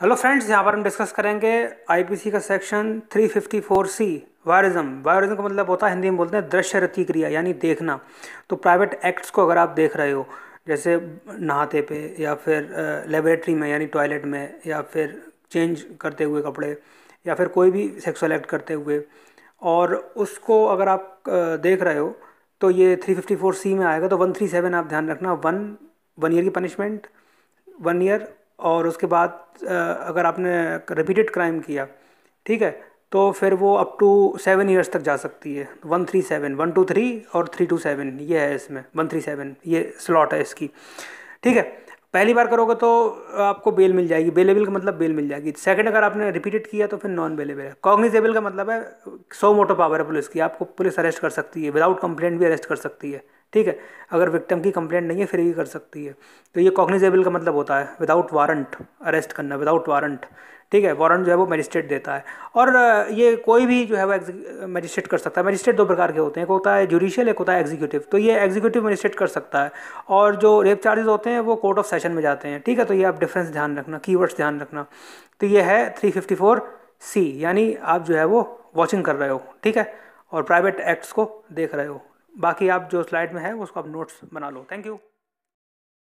hello friends यहाँ पर हम डिस्कस करेंगे आईपीसी का सेक्शन सी वायरिज्म वायरिज्म का मतलब होता है हिंदी में बोलते हैं दृश्य रति क्रिया यानी देखना तो प्राइवेट एक्ट्स को अगर आप देख रहे हो जैसे नहाते पे या फिर लेबोरेटरी में यानी टॉयलेट में या फिर चेंज करते हुए कपड़े या फिर कोई भी सेक्सुअल एक्ट करते हुए और उसको अगर आप देख रहे हो तो ये 354 सी में आएगा तो 137 आप ध्यान रखना वन वन ईयर की पनिशमेंट वन ईयर और उसके बाद अगर आपने रिपीटेड क्राइम किया ठीक है तो फिर वो अप टू सेवन ईयर्स तक जा सकती है one three seven one two three और थ्री टू सेवन ये है इसमें वन थ्री सेवन ये स्लॉट है इसकी ठीक है पहली बार करोगे तो आपको बेल मिल जाएगी बेलेबल का मतलब बेल मिल जाएगी सेकंड अगर आपने रिपीटेड किया तो फिर नॉन बेलेबल है कॉग्निजेबल का मतलब है सो मोटो पावर है पुलिस की आपको पुलिस अरेस्ट कर सकती है विदाउट कंप्लेंट भी अरेस्ट कर सकती है ठीक है अगर विक्टिम की कंप्लेंट नहीं है फिर भी कर सकती है तो ये कॉग्निजेबल का मतलब होता है विदाउट वारंट अरेस्ट करना विदाउट वारंट ठीक है वारंट जो है वो मजिस्ट्रेट देता है और ये कोई भी जो है वो मजिस्ट्रेट कर सकता है मजिस्ट्रेट दो प्रकार के होते हैं एक होता है जुडिशियल एक होता है एग्जीक्यूटिव तो ये एग्जीक्यूटिव मजिस्ट्रेट कर सकता है और जो रेप चार्जेस होते हैं वो कोर्ट ऑफ सेशन में जाते हैं ठीक है तो ये आप डिफरेंस ध्यान रखना की ध्यान रखना तो ये है थ्री फिफ्टी फोर सी यानी आप जो है वो वॉचिंग कर रहे हो ठीक है और प्राइवेट एक्ट्स को देख रहे हो बाकी आप जो स्लाइड में है उसको आप नोट्स बना लो थैंक यू